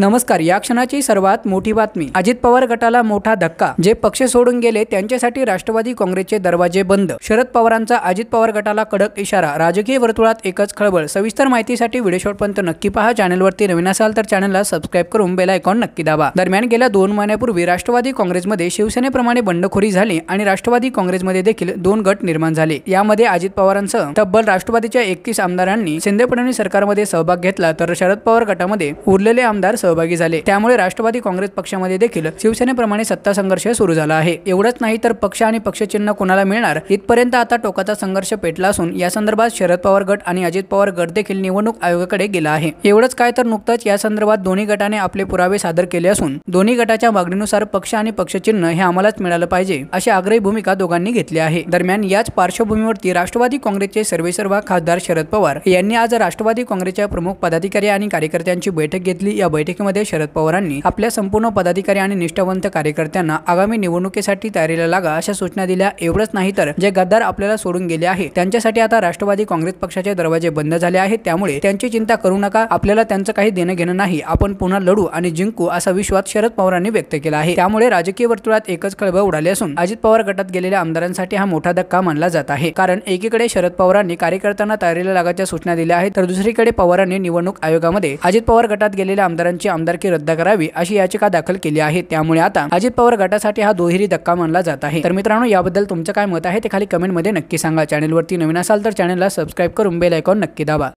नमस्कार या क्षणाची सर्वात मोठी बातमी अजित पवार गटाला मोठा धक्का जे पक्ष सोडून गेले त्यांच्यासाठी राष्ट्रवादी काँग्रेसचे दरवाजे बंद शरद पवारांचा अजित पवार गटाला कडक इशारा राजकीय वर्तुळात एकच खळबळ सविस्तर माहितीसाठी व्हिडिओ शॉटपर्यंत नक्की पहा चॅनलवरती नवीन असाल तर चॅनलला सबस्क्राईब करून बेल आयकॉन नक्की दाबा दरम्यान गेल्या दोन महिन्यापूर्वी राष्ट्रवादी काँग्रेसमध्ये शिवसेनेप्रमाणे बंडखोरी झाली आणि राष्ट्रवादी काँग्रेसमध्ये देखील दोन गट निर्माण झाले यामध्ये अजित पवारांसह तब्बल राष्ट्रवादीच्या एकतीस आमदारांनी शिंदे फडणवीस सरकारमध्ये सहभाग घेतला तर शरद पवार गटामध्ये उरलेले आमदार सहभागी झाले त्यामुळे राष्ट्रवादी काँग्रेस पक्षामध्ये देखील शिवसेनेप्रमाणे सत्ता संघर्ष सुरू झाला आहे एवढंच नाही तर पक्ष आणि पक्षचिन्ह कोणाला मिळणार इथपर्यंत आता टोकाचा संघर्ष पेटला असून या संदर्भात शरद पवार गट आणि अजित पवार गट देखील निवडणूक आयोगाकडे गेला आहे एवढंच काय तर नुकतंच या संदर्भात दोन्ही गटाने आपले पुरावे सादर केले असून दोन्ही गटाच्या मागणीनुसार पक्ष आणि पक्षचिन्ह हे आम्हालाच मिळालं पाहिजे अशी आग्रही भूमिका दोघांनी घेतली आहे दरम्यान याच पार्श्वभूमीवरती राष्ट्रवादी काँग्रेसचे सर्वेसर्वा खासदार शरद पवार यांनी आज राष्ट्रवादी काँग्रेसच्या प्रमुख पदाधिकारी आणि कार्यकर्त्यांची बैठक घेतली या बैठकीत बैठकीमध्ये शरद पवारांनी आपल्या संपूर्ण पदाधिकारी आणि निष्ठावंत कार्यकर्त्यांना आगामी निवडणुकीसाठी तयारीला लागा अशा सूचना दिल्या एवढंच नाही तर जे गद्दार आपल्याला सोडून गेले आहे त्यांच्यासाठी आता राष्ट्रवादी काँग्रेस पक्षाचे दरवाजे बंद झाले आहेत त्यामुळे त्यांची चिंता करू नका आपल्याला त्यांचं काही देणं घेणं नाही आपण पुन्हा लढू आणि जिंकू असा विश्वास शरद पवारांनी व्यक्त केला आहे त्यामुळे राजकीय वर्तुळात एकच खळबळ उडाली असून अजित पवार गटात गेलेल्या आमदारांसाठी हा मोठा धक्का मानला जात आहे कारण एकीकडे शरद पवारांनी कार्यकर्त्यांना तयारीला लागाच्या सूचना दिल्या आहेत तर दुसरीकडे पवारांनी निवडणूक आयोगामध्ये अजित पवार गटात गेलेल्या आमदारांची पक्षाची आमदारकी रद्द करावी अशी याचिका दाखल केली आहे त्यामुळे आता अजित पवार गटासाठी हा दुहेरी धक्का मानला जात आहे तर मित्रांनो याबद्दल तुमचं काय मत आहे ते खाली कमेंटमध्ये नक्की सांगा वरती नवीन असाल तर चॅनलला सबस्क्राईब करून बेल आयकॉन नक्की दाबा